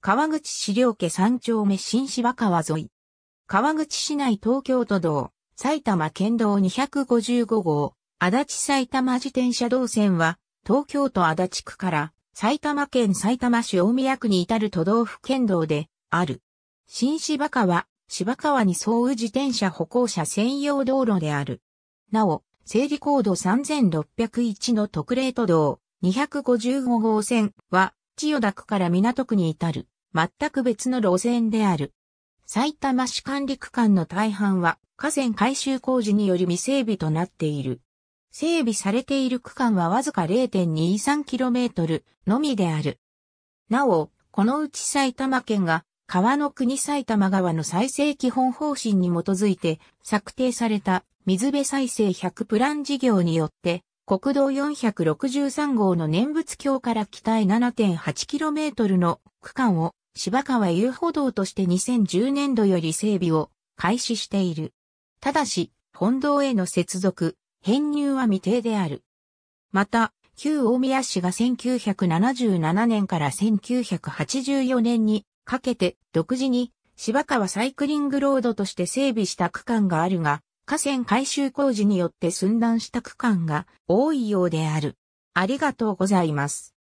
川口市両家三丁目新芝川沿い。川口市内東京都道、埼玉県道255号、足立埼玉自転車道線は、東京都足立区から埼玉県埼玉市大宮区に至る都道府県道である。新芝川、芝川に沿う自転車歩行者専用道路である。なお、整理高度3601の特例都道255号線は、千代田区から港区に至る。全く別の路線である。埼玉市管理区間の大半は河川改修工事により未整備となっている。整備されている区間はわずか 0.23km のみである。なお、このうち埼玉県が川の国埼玉川の再生基本方針に基づいて策定された水辺再生100プラン事業によって国道463号の念仏橋から北へ 7.8km の区間を芝川遊歩道として2010年度より整備を開始している。ただし、本堂への接続、編入は未定である。また、旧大宮市が1977年から1984年にかけて独自に芝川サイクリングロードとして整備した区間があるが、河川改修工事によって寸断した区間が多いようである。ありがとうございます。